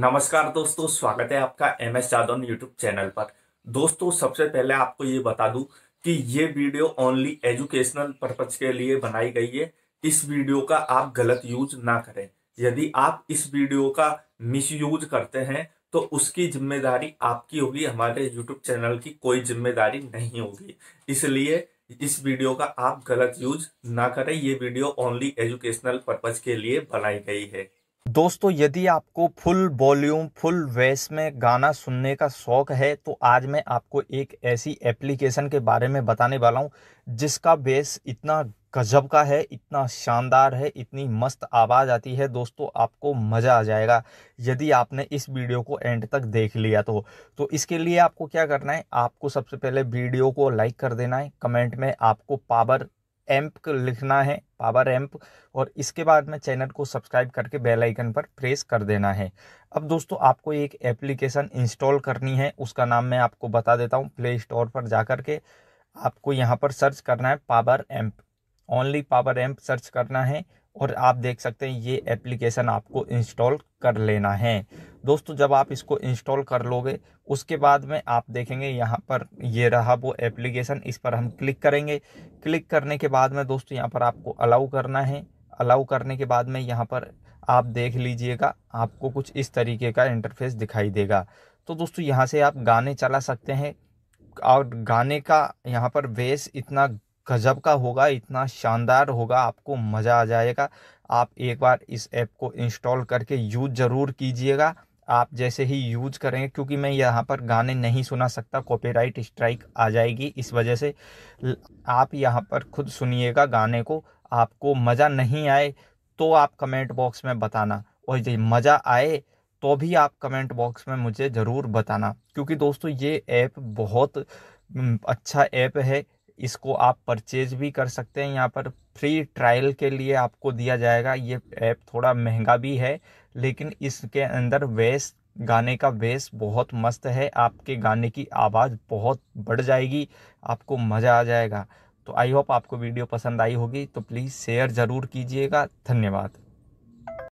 नमस्कार दोस्तों स्वागत है आपका M S Jadaun YouTube channel पर दोस्तों सबसे पहले आपको ये बता दूं कि ये वीडियो ओनली एजुकेशनल पर्पज के लिए बनाई गई है इस वीडियो का आप गलत यूज ना करें यदि आप इस वीडियो का मिस यूज करते हैं तो उसकी जिम्मेदारी आपकी होगी हमारे यूट्यूब चैनल की कोई जिम्मेदारी नहीं होगी इसलिए इस वीडियो का आप गलत यूज ना करें ये वीडियो ओनली एजुकेशनल पर्पज के लिए बनाई गई है दोस्तों यदि आपको फुल वॉल्यूम फुल वॉइस में गाना सुनने का शौक़ है तो आज मैं आपको एक ऐसी एप्लीकेशन के बारे में बताने वाला हूँ जिसका बेस इतना गजब का है इतना शानदार है इतनी मस्त आवाज़ आती है दोस्तों आपको मज़ा आ जाएगा यदि आपने इस वीडियो को एंड तक देख लिया तो तो इसके लिए आपको क्या करना है आपको सबसे पहले वीडियो को लाइक कर देना है कमेंट में आपको पावर एम्प लिखना है पावर एम्प और इसके बाद में चैनल को सब्सक्राइब करके बेल आइकन पर प्रेस कर देना है अब दोस्तों आपको एक एप्लीकेशन इंस्टॉल करनी है उसका नाम मैं आपको बता देता हूँ प्ले स्टोर पर जा कर के आपको यहाँ पर सर्च करना है power amp only power amp search करना है और आप देख सकते हैं ये एप्लीकेशन आपको इंस्टॉल कर लेना है दोस्तों जब आप इसको इंस्टॉल कर लोगे उसके बाद में आप देखेंगे यहाँ पर ये रहा वो एप्लीकेशन इस पर हम क्लिक करेंगे क्लिक करने के बाद में दोस्तों यहाँ पर आपको अलाउ करना है अलाउ करने के बाद में यहाँ पर आप देख लीजिएगा आपको कुछ इस तरीके का इंटरफेस दिखाई देगा तो दोस्तों यहाँ से आप गाने चला सकते हैं और गाने का यहाँ पर बेस इतना गजब का होगा इतना शानदार होगा आपको मज़ा आ जाएगा आप एक बार इस ऐप को इंस्टॉल करके यूज़ ज़रूर कीजिएगा आप जैसे ही यूज करेंगे क्योंकि मैं यहाँ पर गाने नहीं सुना सकता कॉपीराइट स्ट्राइक आ जाएगी इस वजह से आप यहाँ पर खुद सुनिएगा गाने को आपको मज़ा नहीं आए तो आप कमेंट बॉक्स में बताना और जी मज़ा आए तो भी आप कमेंट बॉक्स में मुझे ज़रूर बताना क्योंकि दोस्तों ये ऐप बहुत अच्छा ऐप है इसको आप परचेज भी कर सकते हैं यहाँ पर फ्री ट्रायल के लिए आपको दिया जाएगा ये ऐप थोड़ा महंगा भी है लेकिन इसके अंदर वेस गाने का बेस बहुत मस्त है आपके गाने की आवाज़ बहुत बढ़ जाएगी आपको मज़ा आ जाएगा तो आई होप आपको वीडियो पसंद आई होगी तो प्लीज़ शेयर ज़रूर कीजिएगा धन्यवाद